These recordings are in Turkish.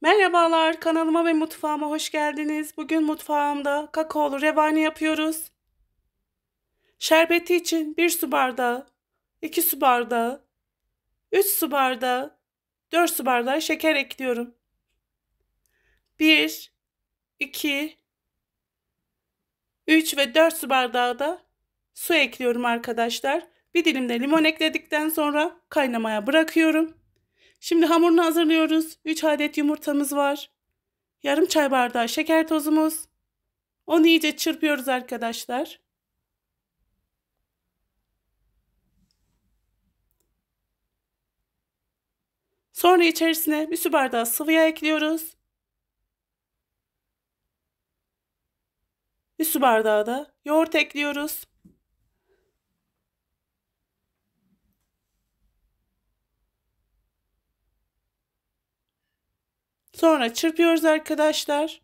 Merhabalar kanalıma ve mutfağıma hoş geldiniz. Bugün mutfağımda kakaolu revani yapıyoruz. Şerbeti için 1 su bardağı, 2 su bardağı, 3 su bardağı, 4 su bardağı şeker ekliyorum. 1, 2, 3 ve 4 su bardağı da su ekliyorum arkadaşlar. Bir dilim de limon ekledikten sonra kaynamaya bırakıyorum. Şimdi hamurunu hazırlıyoruz. 3 adet yumurtamız var. Yarım çay bardağı şeker tozumuz. Onu iyice çırpıyoruz arkadaşlar. Sonra içerisine bir su bardağı sıvı yağ ekliyoruz. Bir su bardağı da yoğurt ekliyoruz. Sonra çırpıyoruz arkadaşlar.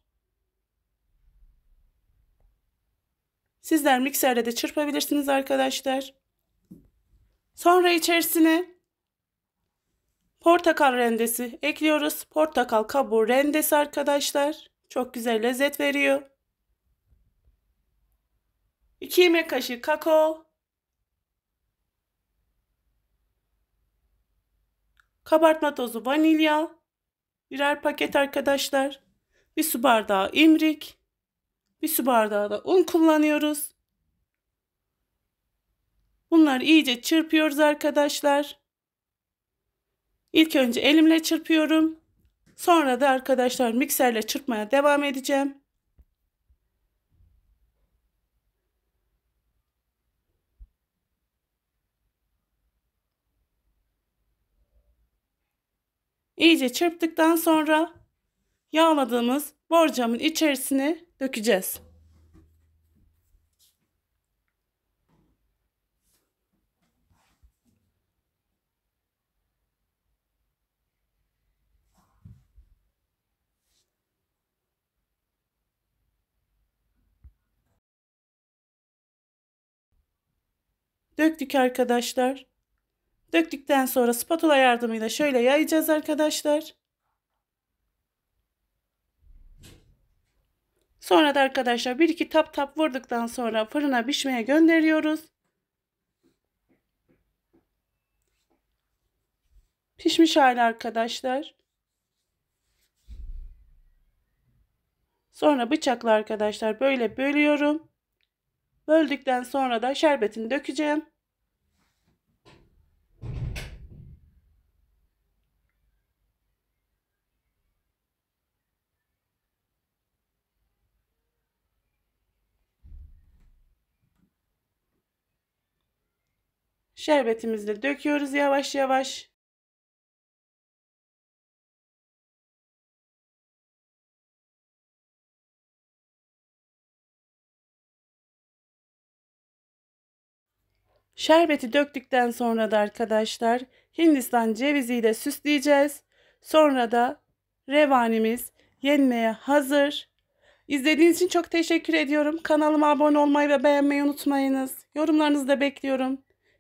Sizler mikserde de çırpabilirsiniz arkadaşlar. Sonra içerisine portakal rendesi ekliyoruz. Portakal kabuğu rendesi arkadaşlar. Çok güzel lezzet veriyor. 2 yemek kaşığı kakao. Kabartma tozu vanilya birer paket arkadaşlar. Bir su bardağı imrik, bir su bardağı da un kullanıyoruz. Bunları iyice çırpıyoruz arkadaşlar. İlk önce elimle çırpıyorum. Sonra da arkadaşlar mikserle çırpmaya devam edeceğim. İyice çırptıktan sonra yağladığımız borcamın içerisine dökeceğiz. Döktük arkadaşlar. Döktükten sonra spatula yardımıyla şöyle yayacağız arkadaşlar. Sonra da arkadaşlar bir iki tap tap vurduktan sonra fırına pişmeye gönderiyoruz. Pişmiş hali arkadaşlar. Sonra bıçakla arkadaşlar böyle bölüyorum. Böldükten sonra da şerbetini dökeceğim. Şerbetimizi de döküyoruz yavaş yavaş. Şerbeti döktükten sonra da arkadaşlar Hindistan cevizi ile süsleyeceğiz. Sonra da revanimiz yenmeye hazır. İzlediğiniz için çok teşekkür ediyorum. Kanalıma abone olmayı ve beğenmeyi unutmayınız. Yorumlarınızı da bekliyorum.